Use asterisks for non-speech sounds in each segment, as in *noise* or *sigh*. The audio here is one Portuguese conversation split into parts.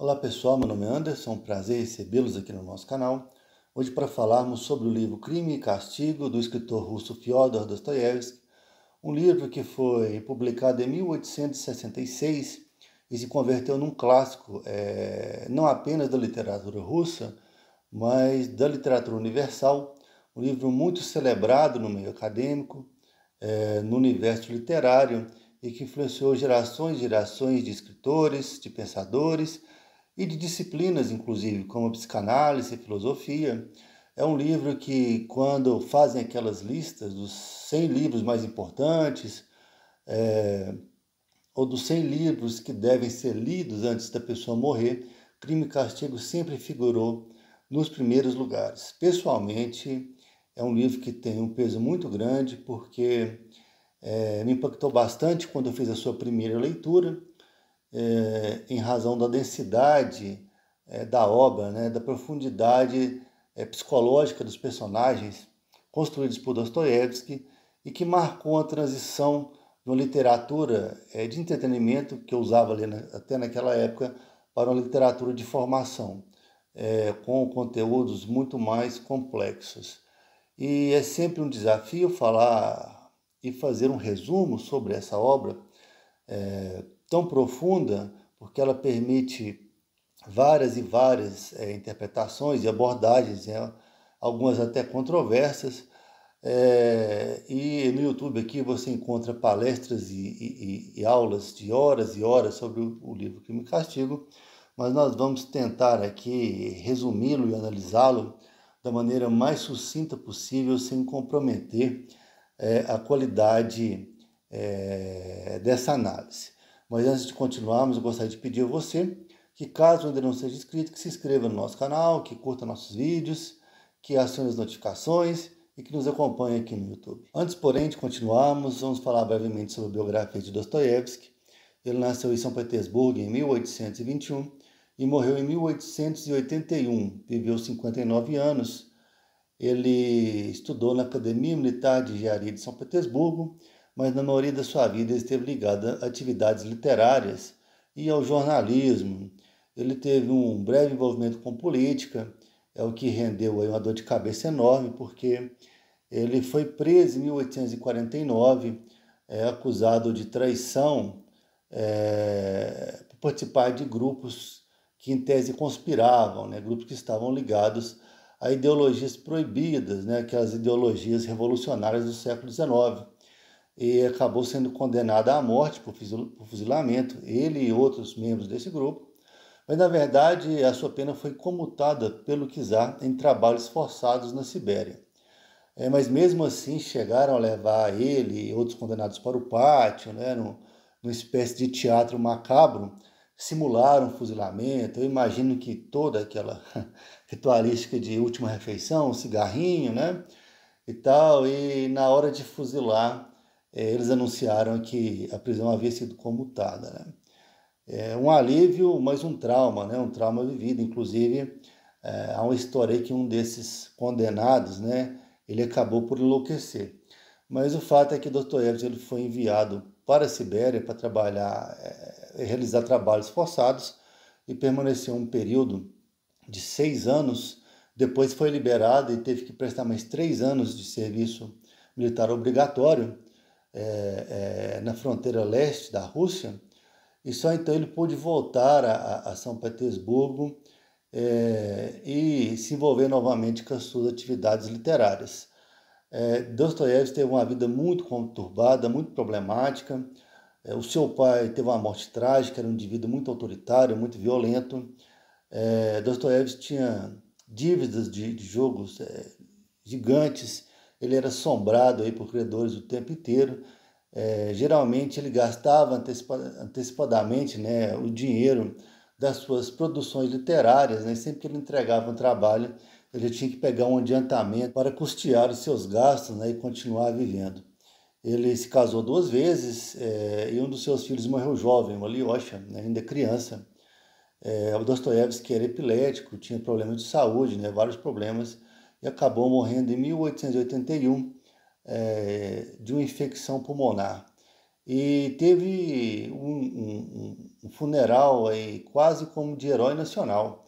Olá pessoal, meu nome é Anderson, um prazer recebê-los aqui no nosso canal. Hoje para falarmos sobre o livro Crime e Castigo do escritor russo Fyodor Dostoiévski, um livro que foi publicado em 1866 e se converteu num clássico é, não apenas da literatura russa, mas da literatura universal, um livro muito celebrado no meio acadêmico, é, no universo literário e que influenciou gerações e gerações de escritores, de pensadores e de disciplinas, inclusive, como psicanálise e filosofia. É um livro que, quando fazem aquelas listas dos 100 livros mais importantes, é, ou dos 100 livros que devem ser lidos antes da pessoa morrer, Crime e Castigo sempre figurou nos primeiros lugares. Pessoalmente, é um livro que tem um peso muito grande, porque é, me impactou bastante quando eu fiz a sua primeira leitura é, em razão da densidade é, da obra, né, da profundidade é, psicológica dos personagens construídos por Dostoiévski e que marcou a transição de uma literatura de entretenimento que eu usava na, até naquela época para uma literatura de formação com conteúdos muito mais complexos. E é sempre um desafio falar e fazer um resumo sobre essa obra tão profunda, porque ela permite várias e várias é, interpretações e abordagens, né? algumas até controversas. É, e no YouTube aqui você encontra palestras e, e, e aulas de horas e horas sobre o, o livro Crime e Castigo, mas nós vamos tentar aqui resumi-lo e analisá-lo da maneira mais sucinta possível, sem comprometer é, a qualidade é, dessa análise. Mas antes de continuarmos, eu gostaria de pedir a você que, caso ainda não seja inscrito, que se inscreva no nosso canal, que curta nossos vídeos, que acione as notificações e que nos acompanhe aqui no YouTube. Antes, porém, de continuarmos, vamos falar brevemente sobre a biografia de Dostoiévski. Ele nasceu em São Petersburgo em 1821 e morreu em 1881. Viveu 59 anos. Ele estudou na Academia Militar de Engenharia de São Petersburgo mas na maioria da sua vida esteve ligada a atividades literárias e ao jornalismo. Ele teve um breve envolvimento com política, é o que rendeu aí uma dor de cabeça enorme, porque ele foi preso em 1849, é, acusado de traição é, por participar de grupos que em tese conspiravam, né, grupos que estavam ligados a ideologias proibidas, né, Aquelas ideologias revolucionárias do século XIX e acabou sendo condenada à morte por fuzilamento, ele e outros membros desse grupo. Mas na verdade, a sua pena foi comutada pelo Kizar em trabalhos forçados na Sibéria. É, mas mesmo assim chegaram a levar ele e outros condenados para o pátio, né, no, numa espécie de teatro macabro, simularam um fuzilamento. Eu imagino que toda aquela *laughs* ritualística de última refeição, um cigarrinho, né, e tal, e na hora de fuzilar é, eles anunciaram que a prisão havia sido comutada. Né? É um alívio, mas um trauma, né? um trauma vivido. Inclusive, é, há uma história aí que um desses condenados, né, ele acabou por enlouquecer. Mas o fato é que o Evans ele foi enviado para a Sibéria para trabalhar, é, realizar trabalhos forçados e permaneceu um período de seis anos. Depois foi liberado e teve que prestar mais três anos de serviço militar obrigatório é, é, na fronteira leste da Rússia, e só então ele pôde voltar a, a São Petersburgo é, e se envolver novamente com as suas atividades literárias. É, Dostoiévski teve uma vida muito conturbada, muito problemática. É, o seu pai teve uma morte trágica, era um indivíduo muito autoritário, muito violento. É, Dostoiévski tinha dívidas de, de jogos é, gigantes ele era assombrado aí por credores o tempo inteiro. É, geralmente ele gastava antecipa antecipadamente né, o dinheiro das suas produções literárias, né? sempre que ele entregava um trabalho, ele tinha que pegar um adiantamento para custear os seus gastos né, e continuar vivendo. Ele se casou duas vezes é, e um dos seus filhos morreu jovem, o Alyosha, né, ainda criança. É, o Dostoiévski era epilético, tinha problemas de saúde, né, vários problemas, e acabou morrendo em 1881 é, de uma infecção pulmonar. E teve um, um, um funeral aí quase como de herói nacional.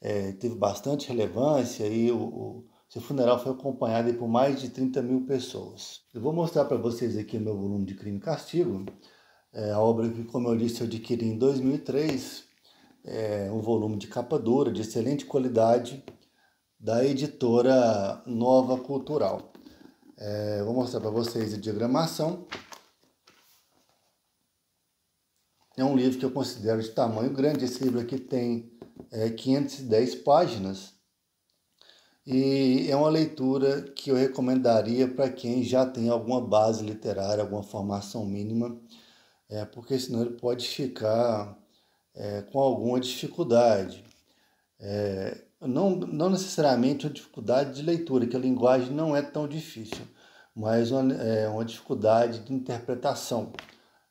É, teve bastante relevância e o, o seu funeral foi acompanhado por mais de 30 mil pessoas. Eu vou mostrar para vocês aqui o meu volume de Crime e Castigo, é, a obra que, como eu disse, eu adquiri em 2003, é um volume de capa dura, de excelente qualidade, da editora Nova Cultural. É, vou mostrar para vocês a diagramação. É um livro que eu considero de tamanho grande. Esse livro aqui tem é, 510 páginas e é uma leitura que eu recomendaria para quem já tem alguma base literária, alguma formação mínima, é, porque senão ele pode ficar é, com alguma dificuldade. É, não, não necessariamente uma dificuldade de leitura, que a linguagem não é tão difícil, mas uma, é, uma dificuldade de interpretação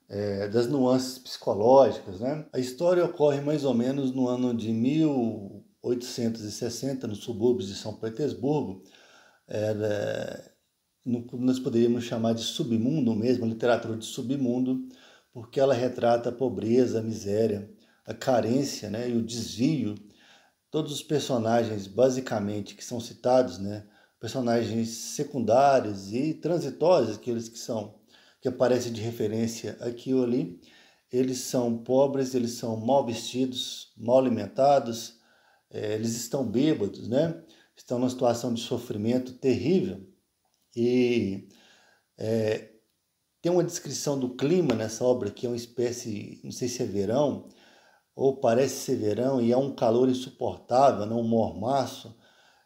é, das nuances psicológicas. Né? A história ocorre mais ou menos no ano de 1860, nos subúrbios de São Petersburgo. Era, no, nós poderíamos chamar de submundo mesmo, literatura de submundo, porque ela retrata a pobreza, a miséria, a carência né, e o desvio todos os personagens basicamente que são citados, né, personagens secundários e transitórios, aqueles que são que aparecem de referência aqui ou ali, eles são pobres, eles são mal vestidos, mal alimentados, é, eles estão bêbados, né? Estão numa situação de sofrimento terrível e é, tem uma descrição do clima nessa obra que é uma espécie, não sei se é verão, ou parece ser verão e é um calor insuportável, né? um mormaço,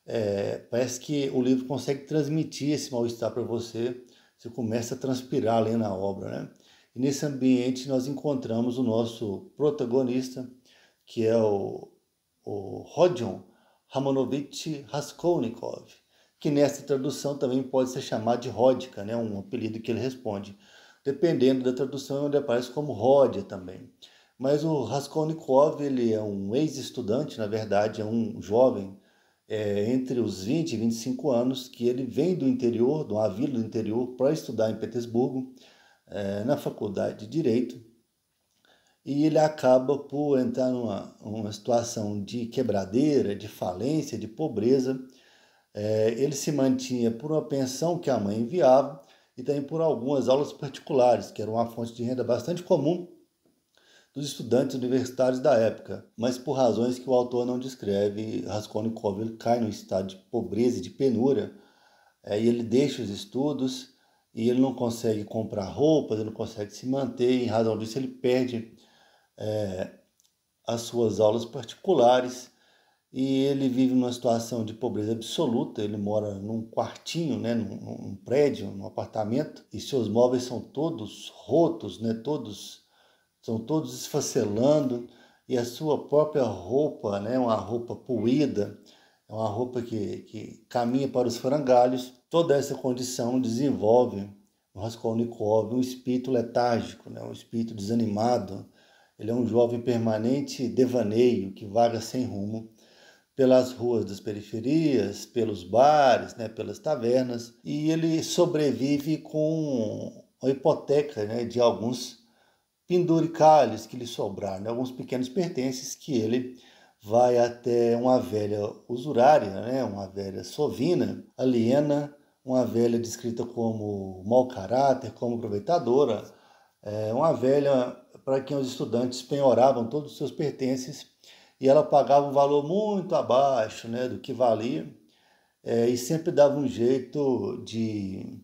é, parece que o livro consegue transmitir esse mal-estar para você. Você começa a transpirar ali na obra. Né? E nesse ambiente nós encontramos o nosso protagonista, que é o, o Rodion Ramonovich Raskolnikov, que nessa tradução também pode ser chamado de Rodka, né? um apelido que ele responde. Dependendo da tradução, ele aparece como Rodia também. Mas o Raskolnikov ele é um ex-estudante, na verdade, é um jovem é, entre os 20 e 25 anos que ele vem do interior, de uma vila do interior, para estudar em Petersburgo, é, na faculdade de Direito. E ele acaba por entrar numa uma situação de quebradeira, de falência, de pobreza. É, ele se mantinha por uma pensão que a mãe enviava e também por algumas aulas particulares, que era uma fonte de renda bastante comum dos estudantes universitários da época, mas por razões que o autor não descreve, Raskolnikov ele cai num estado de pobreza e de penúria, é, e ele deixa os estudos e ele não consegue comprar roupas, ele não consegue se manter, e, em razão disso ele perde é, as suas aulas particulares e ele vive numa situação de pobreza absoluta. Ele mora num quartinho, né, num, num prédio, num apartamento, e seus móveis são todos rotos, né, todos estão todos esfacelando e a sua própria roupa, né, é uma roupa poída, é uma roupa que, que caminha para os frangalhos, toda essa condição desenvolve no Raskolnikov um espírito letárgico, né, um espírito desanimado. Ele é um jovem permanente devaneio que vaga sem rumo pelas ruas das periferias, pelos bares, né, pelas tavernas, e ele sobrevive com a hipoteca né, de alguns pendure calhes que lhe sobrar, né? alguns pequenos pertences que ele vai até uma velha usurária, né? uma velha sovina, aliena, uma velha descrita como mau caráter, como aproveitadora, é uma velha para quem os estudantes penhoravam todos os seus pertences e ela pagava um valor muito abaixo né, do que valia é, e sempre dava um jeito de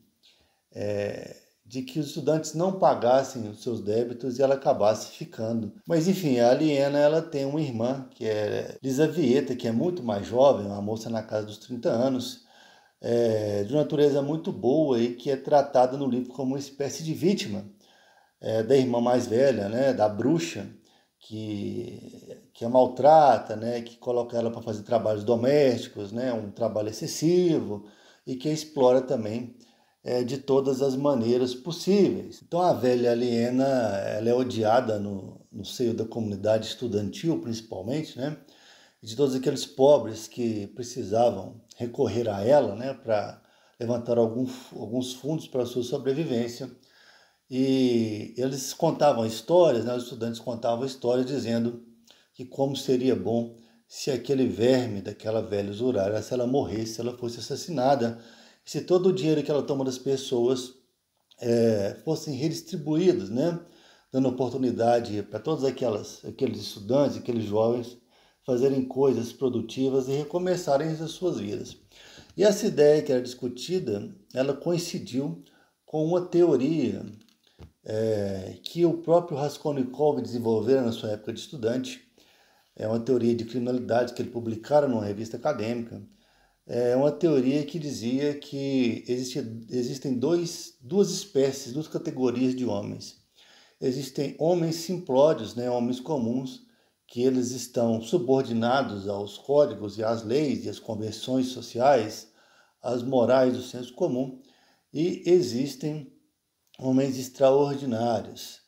é, de que os estudantes não pagassem os seus débitos e ela acabasse ficando. Mas enfim, a Aliena ela tem uma irmã que é Lisa Vieta, que é muito mais jovem, uma moça na casa dos 30 anos, é, de natureza muito boa e que é tratada no livro como uma espécie de vítima é, da irmã mais velha, né, da bruxa, que, que a maltrata, né, que coloca ela para fazer trabalhos domésticos, né, um trabalho excessivo e que a explora também é, de todas as maneiras possíveis. Então a velha aliena ela é odiada no, no seio da comunidade estudantil, principalmente, né? de todos aqueles pobres que precisavam recorrer a ela né? para levantar algum, alguns fundos para a sua sobrevivência. E eles contavam histórias, né? os estudantes contavam histórias dizendo que como seria bom se aquele verme daquela velha usurária, se ela morresse, se ela fosse assassinada, se todo o dinheiro que ela toma das pessoas é, fossem redistribuídos, né? dando oportunidade para todos aquelas, aqueles estudantes, aqueles jovens fazerem coisas produtivas e recomeçarem as suas vidas. E essa ideia que era discutida, ela coincidiu com uma teoria é, que o próprio Raskolnikov desenvolvera na sua época de estudante, é uma teoria de criminalidade que ele publicara numa revista acadêmica, é uma teoria que dizia que existe, existem dois, duas espécies, duas categorias de homens. Existem homens simplórios, né, homens comuns, que eles estão subordinados aos códigos e às leis e às convenções sociais, às morais do senso comum, e existem homens extraordinários,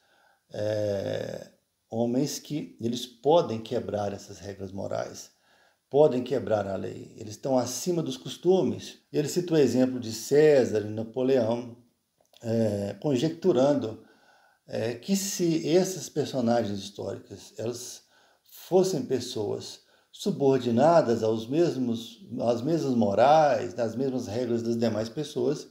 é, homens que eles podem quebrar essas regras morais podem quebrar a lei. Eles estão acima dos costumes. Ele cita o exemplo de César e Napoleão, é, conjecturando é, que se essas personagens históricas elas fossem pessoas subordinadas aos mesmos, às mesmas morais, às mesmas regras das demais pessoas,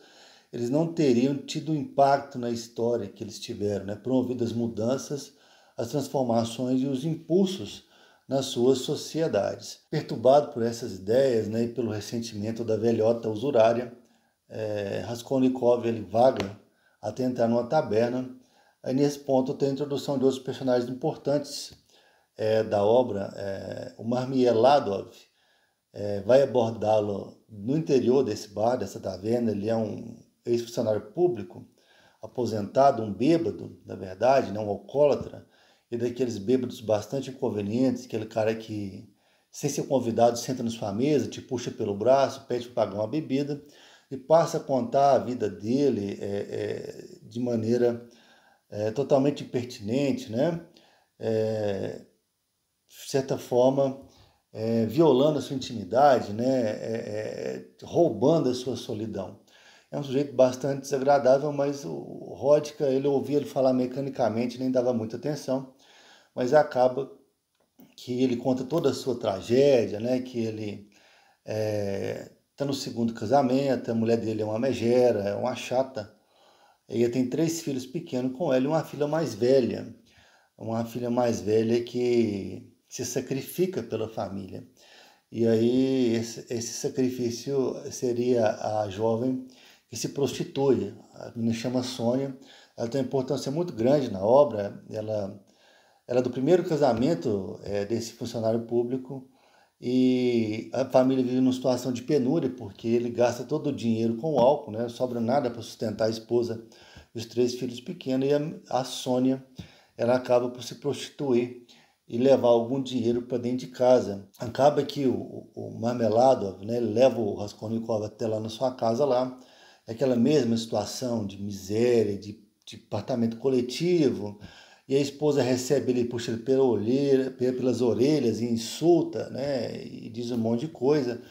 eles não teriam tido o impacto na história que eles tiveram, né? promovido as mudanças, as transformações e os impulsos nas suas sociedades. Perturbado por essas ideias né, e pelo ressentimento da velhota usurária, é, Raskolnikov ele vaga até entrar numa taberna. Aí, nesse ponto tem a introdução de outros personagens importantes é, da obra. É, o Marmier Ladov é, vai abordá-lo no interior desse bar, dessa taverna. Ele é um ex-funcionário público, aposentado, um bêbado, na verdade, né, um alcoólatra, e daqueles bêbados bastante inconvenientes, aquele cara que, sem ser convidado, senta na sua mesa, te puxa pelo braço, pede para pagar uma bebida e passa a contar a vida dele é, é, de maneira é, totalmente impertinente, né? É, de certa forma, é, violando a sua intimidade, né? É, roubando a sua solidão é um sujeito bastante desagradável, mas o Rodka, ele ouvia ele falar mecanicamente, nem dava muita atenção mas acaba que ele conta toda a sua tragédia, né? Que ele está é, tá no segundo casamento, a mulher dele é uma megera, é uma chata. Ele tem três filhos pequenos com ela e uma filha mais velha, uma filha mais velha que se sacrifica pela família. E aí esse, esse sacrifício seria a jovem que se prostitui. A menina chama Sônia. Ela tem uma importância muito grande na obra. Ela era é do primeiro casamento é, desse funcionário público e a família vive numa situação de penúria porque ele gasta todo o dinheiro com o álcool, né? Não sobra nada para sustentar a esposa e os três filhos pequenos e a, a Sônia ela acaba por se prostituir e levar algum dinheiro para dentro de casa. Acaba que o, o marmelado né, leva o Raskolnikov até lá na sua casa lá, é aquela mesma situação de miséria, de, de apartamento coletivo, e a esposa recebe ele, puxa ele pela pelas orelhas e insulta, né? E diz um monte de coisa.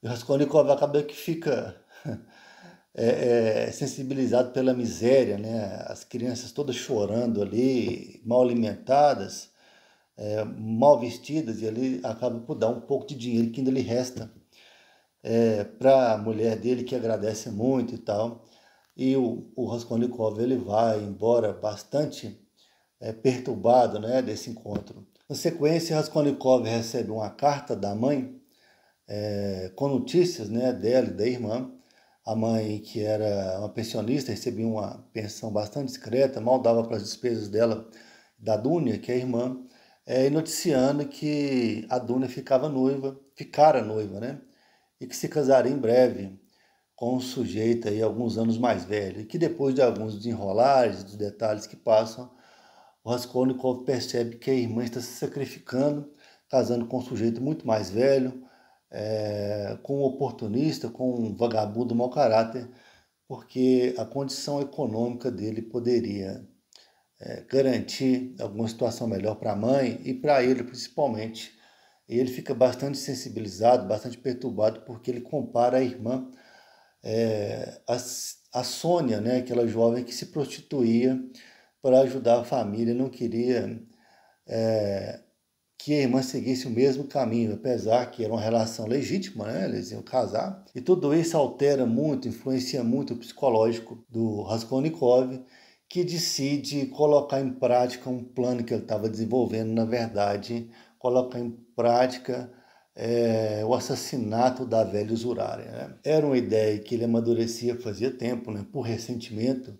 E o Raskolnikov acaba que fica *laughs* é, é, sensibilizado pela miséria, né? As crianças todas chorando ali, mal alimentadas, é, mal vestidas, e ele acaba por dar um pouco de dinheiro que ainda lhe resta é, para a mulher dele, que agradece muito e tal. E o, o Raskolnikov ele vai embora bastante é, perturbado né, desse encontro. Na sequência, Raskolnikov recebe uma carta da mãe é, com notícias né, dela e da irmã. A mãe, que era uma pensionista, recebia uma pensão bastante discreta, mal dava para as despesas dela, da Dunia, que é a irmã, é, noticiando que a Dunia ficava noiva, ficara noiva, né? E que se casaria em breve com um sujeito aí alguns anos mais velho, e que depois de alguns desenrolares, dos detalhes que passam, Raskolnikov percebe que a irmã está se sacrificando, casando com um sujeito muito mais velho, é, com um oportunista, com um vagabundo mau caráter, porque a condição econômica dele poderia é, garantir alguma situação melhor para a mãe e para ele principalmente. E ele fica bastante sensibilizado, bastante perturbado, porque ele compara a irmã é, a, a Sônia, né, aquela jovem que se prostituía para ajudar a família, não queria é, que a irmã seguisse o mesmo caminho, apesar que era uma relação legítima, né? eles iam casar. E tudo isso altera muito, influencia muito o psicológico do Raskolnikov, que decide colocar em prática um plano que ele estava desenvolvendo, na verdade, colocar em prática é, o assassinato da velha usurária. Né? Era uma ideia que ele amadurecia fazia tempo, né? por ressentimento,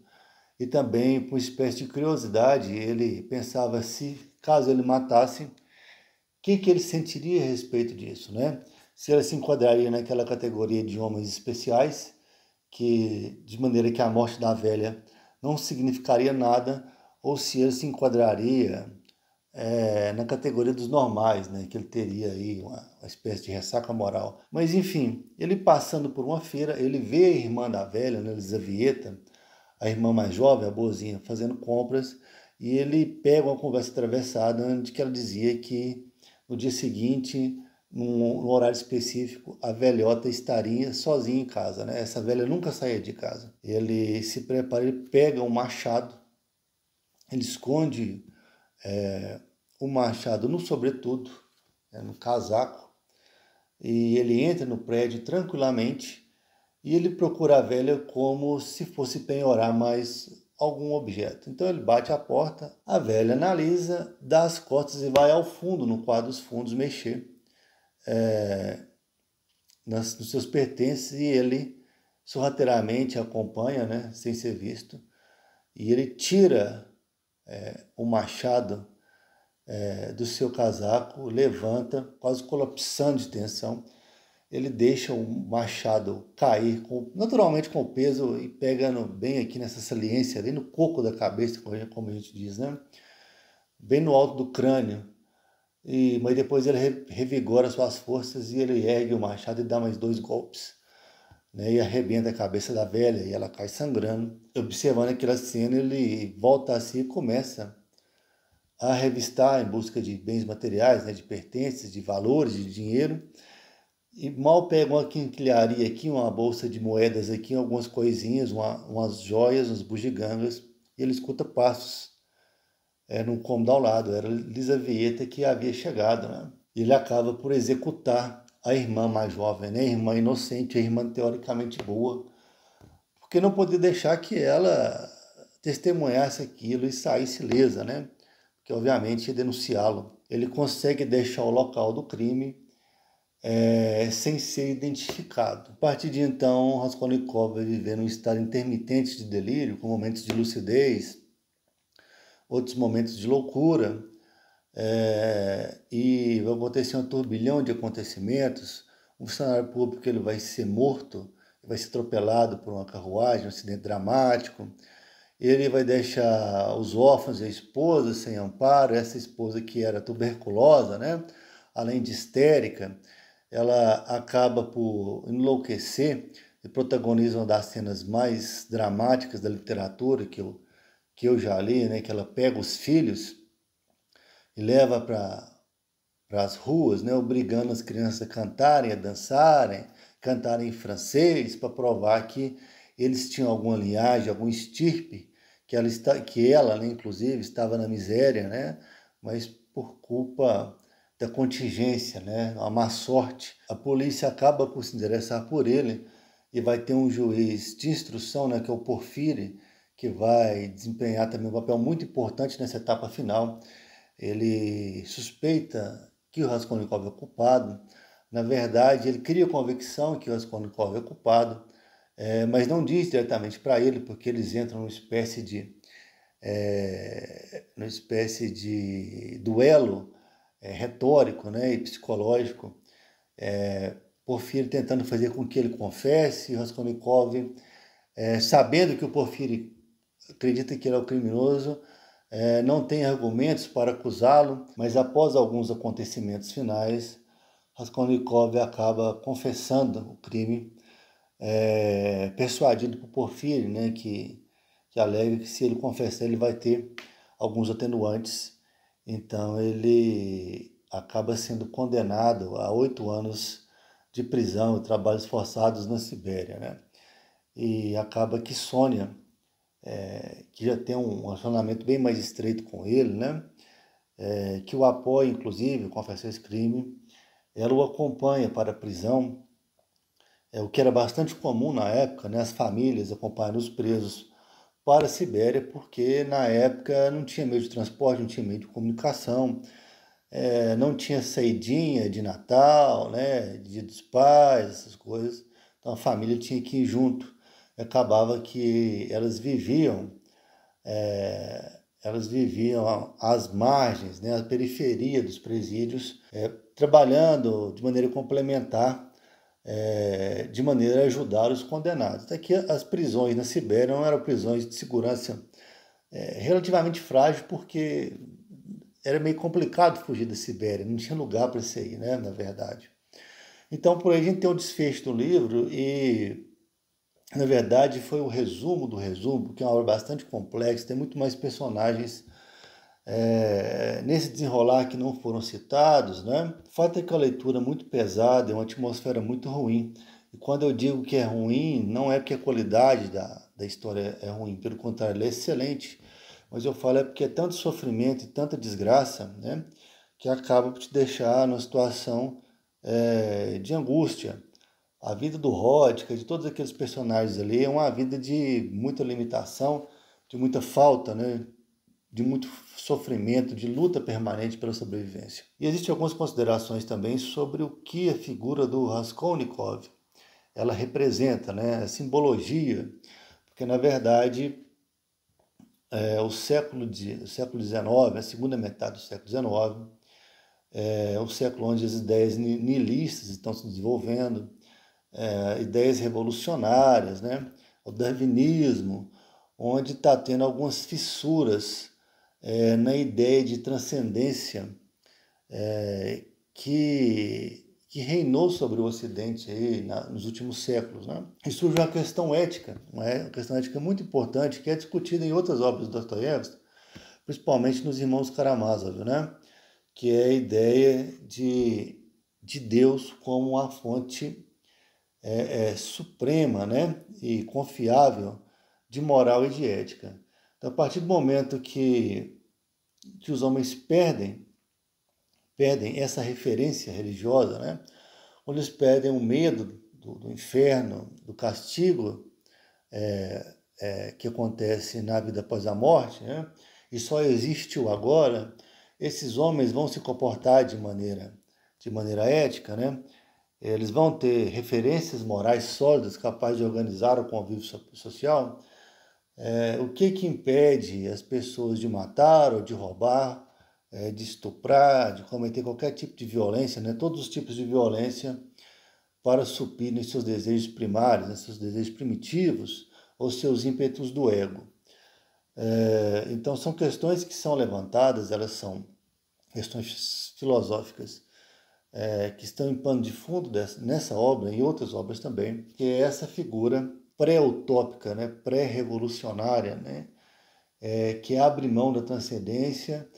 e também, por uma espécie de curiosidade, ele pensava se, caso ele matasse, o que, que ele sentiria a respeito disso, né? Se ele se enquadraria naquela categoria de homens especiais, que de maneira que a morte da velha não significaria nada, ou se ele se enquadraria é, na categoria dos normais, né? que ele teria aí uma, uma, espécie de ressaca moral. Mas enfim, ele passando por uma feira, ele vê a irmã da velha, né, Vieta, a irmã mais jovem, a boazinha, fazendo compras, e ele pega uma conversa atravessada onde ela dizia que no dia seguinte, num, num, horário específico, a velhota estaria sozinha em casa. Né? Essa velha nunca saía de casa. Ele se prepara, ele pega um machado, ele esconde é, o machado no sobretudo, né, no casaco, e ele entra no prédio tranquilamente e ele procura a velha como se fosse penhorar mais algum objeto. Então ele bate a porta, a velha analisa, dá as costas e vai ao fundo, no quadro dos fundos, mexer é, nas, nos seus pertences e ele sorrateiramente acompanha, né, sem ser visto, e ele tira é, o machado é, do seu casaco, levanta, quase colapsando de tensão, ele deixa o machado cair com, naturalmente com o peso e pega no, bem aqui nessa saliência, ali no coco da cabeça, como a gente diz, né? Bem no alto do crânio. E, mas depois ele revigora suas forças e ele ergue o machado e dá mais dois golpes. Né, e arrebenta a cabeça da velha e ela cai sangrando. Observando aquela cena, ele volta a si e começa a revistar em busca de bens materiais, né, de pertences, de valores, de dinheiro. E mal pega uma quinquilharia aqui, uma bolsa de moedas aqui, algumas coisinhas, uma, umas joias, uns bugigangas, e ele escuta passos é, num cômodo ao lado. Era Lisa Vieta que havia chegado, né? Ele acaba por executar a irmã mais jovem, né? a irmã inocente, a irmã teoricamente boa, porque não podia deixar que ela testemunhasse aquilo e saísse lesa, né? Porque obviamente ia denunciá-lo. Ele consegue deixar o local do crime é, sem ser identificado. A partir de então, Raskolnikov vai viver num estado intermitente de delírio, com momentos de lucidez, outros momentos de loucura, é, e vai acontecer um turbilhão de acontecimentos. Um funcionário público ele vai ser morto, vai ser atropelado por uma carruagem, um acidente dramático. Ele vai deixar os órfãos e a esposa sem amparo, essa esposa que era tuberculosa, né? além de histérica ela acaba por enlouquecer e protagoniza uma das cenas mais dramáticas da literatura que eu, que eu já li, né? que ela pega os filhos e leva para as ruas, né? obrigando as crianças a cantarem, a dançarem, cantarem em francês, para provar que eles tinham alguma linhagem, algum estirpe, que ela, está, que ela né? inclusive, estava na miséria, né? mas por culpa da contingência, né, a má sorte, a polícia acaba por se interessar por ele e vai ter um juiz de instrução, né, que é o Porfiri, que vai desempenhar também um papel muito importante nessa etapa final. Ele suspeita que o Raskolnikov é culpado. Na verdade, ele cria a convicção que o Raskolnikov é culpado, é, mas não diz diretamente para ele, porque eles entram numa espécie de, é, numa espécie de duelo é, retórico né, e psicológico, é, Porfírio tentando fazer com que ele confesse, Raskolnikov, é, sabendo que o Porfírio acredita que ele é o criminoso, é, não tem argumentos para acusá-lo, mas após alguns acontecimentos finais, Raskolnikov acaba confessando o crime, é, persuadido por Porfírio, né, que, que alega que se ele confessar ele vai ter alguns atenuantes então ele acaba sendo condenado a oito anos de prisão e trabalhos forçados na Sibéria, né? E acaba que Sônia, é, que já tem um relacionamento bem mais estreito com ele, né? É, que o apoia, inclusive, confessou esse crime, ela o acompanha para a prisão, é, o que era bastante comum na época, né? As famílias acompanham os presos para a Sibéria, porque na época não tinha meio de transporte, não tinha meio de comunicação, é, não tinha ceidinha de Natal, né, de dos Pais, essas coisas. Então a família tinha que ir junto. Acabava que elas viviam, é, elas viviam às margens, né, à periferia dos presídios, é, trabalhando de maneira complementar é, de maneira a ajudar os condenados. Até que as prisões na Sibéria não eram prisões de segurança é, relativamente frágil, porque era meio complicado fugir da Sibéria, não tinha lugar para sair, né, na verdade. Então, por aí a gente tem o desfecho do livro e, na verdade, foi o resumo do resumo, porque é uma obra bastante complexa, tem muito mais personagens é, nesse desenrolar que não foram citados, né? o fato é que a leitura é muito pesada, é uma atmosfera muito ruim. E quando eu digo que é ruim, não é porque a qualidade da, da história é ruim, pelo contrário, ela é excelente. Mas eu falo é porque é tanto sofrimento e tanta desgraça né? que acaba por te deixar numa situação é, de angústia. A vida do Rodka, de todos aqueles personagens ali, é uma vida de muita limitação, de muita falta, né? de muito sofrimento, de luta permanente pela sobrevivência. E existem algumas considerações também sobre o que a figura do Raskolnikov ela representa, né, a simbologia, porque na verdade é, o século de, o século XIX, a segunda metade do século XIX, é, é o século onde as ideias nihilistas estão se desenvolvendo, é, ideias revolucionárias, né, o darwinismo, onde está tendo algumas fissuras é, na ideia de transcendência é, que, que reinou sobre o Ocidente aí na, nos últimos séculos. Né? E surge a questão ética, né? uma é, questão ética muito importante que é discutida em outras obras do Dostoiévski, principalmente nos Irmãos Karamazov, né? que é a ideia de, de Deus como a fonte é, é, suprema né? e confiável de moral e de ética. Então, a partir do momento que que os homens perdem, perdem essa referência religiosa, né? Onde eles perdem o medo do, do inferno, do castigo é, é, que acontece na vida após a morte, né? E só existe o agora. Esses homens vão se comportar de maneira, de maneira ética, né? Eles vão ter referências morais sólidas capazes de organizar o convívio social é, o que que impede as pessoas de matar ou de roubar, é, de estuprar, de cometer qualquer tipo de violência, né? todos os tipos de violência, para suprir seus desejos primários, nos seus desejos primitivos ou seus ímpetos do ego. É, então, são questões que são levantadas, elas são questões filosóficas é, que estão em pano de fundo dessa, nessa obra e outras obras também, que é essa figura pré-utópica, né, pré-revolucionária, né, é, que abre mão da transcendência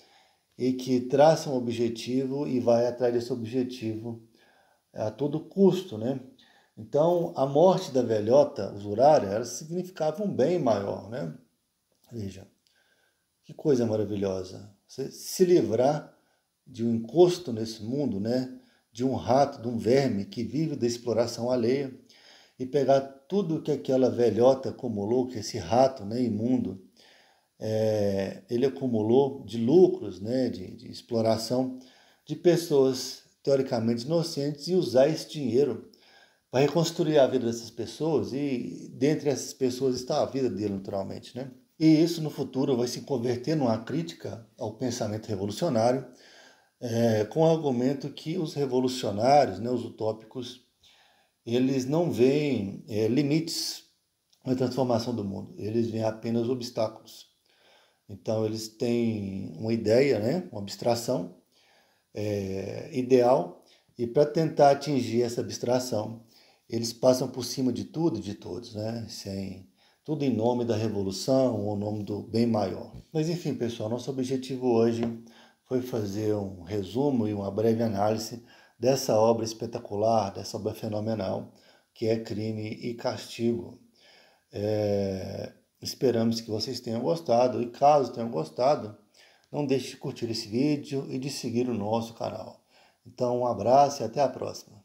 e que traça um objetivo e vai atrás desse objetivo a todo custo, né? Então, a morte da velhota usurária ela significava um bem maior, né? Veja, que coisa maravilhosa. Você se livrar de um encosto nesse mundo, né? De um rato, de um verme que vive da exploração alheia e pegar tudo que aquela velhota acumulou, que esse rato né, imundo, é, ele acumulou de lucros, né, de, de exploração de pessoas teoricamente inocentes e usar esse dinheiro para reconstruir a vida dessas pessoas e dentre essas pessoas está a vida dele naturalmente, né? E isso no futuro vai se converter numa crítica ao pensamento revolucionário, é, com o argumento que os revolucionários, né, os utópicos, eles não veem é, limites na transformação do mundo, eles veem apenas obstáculos. Então, eles têm uma ideia, né, uma abstração é, ideal, e para tentar atingir essa abstração, eles passam por cima de tudo e de todos, né, sem, tudo em nome da revolução ou em nome do bem maior. Mas, enfim, pessoal, nosso objetivo hoje foi fazer um resumo e uma breve análise dessa obra espetacular, dessa obra fenomenal, que é Crime e Castigo. É, esperamos que vocês tenham gostado e caso tenham gostado, não deixe de curtir esse vídeo e de seguir o nosso canal. Então, um abraço e até a próxima.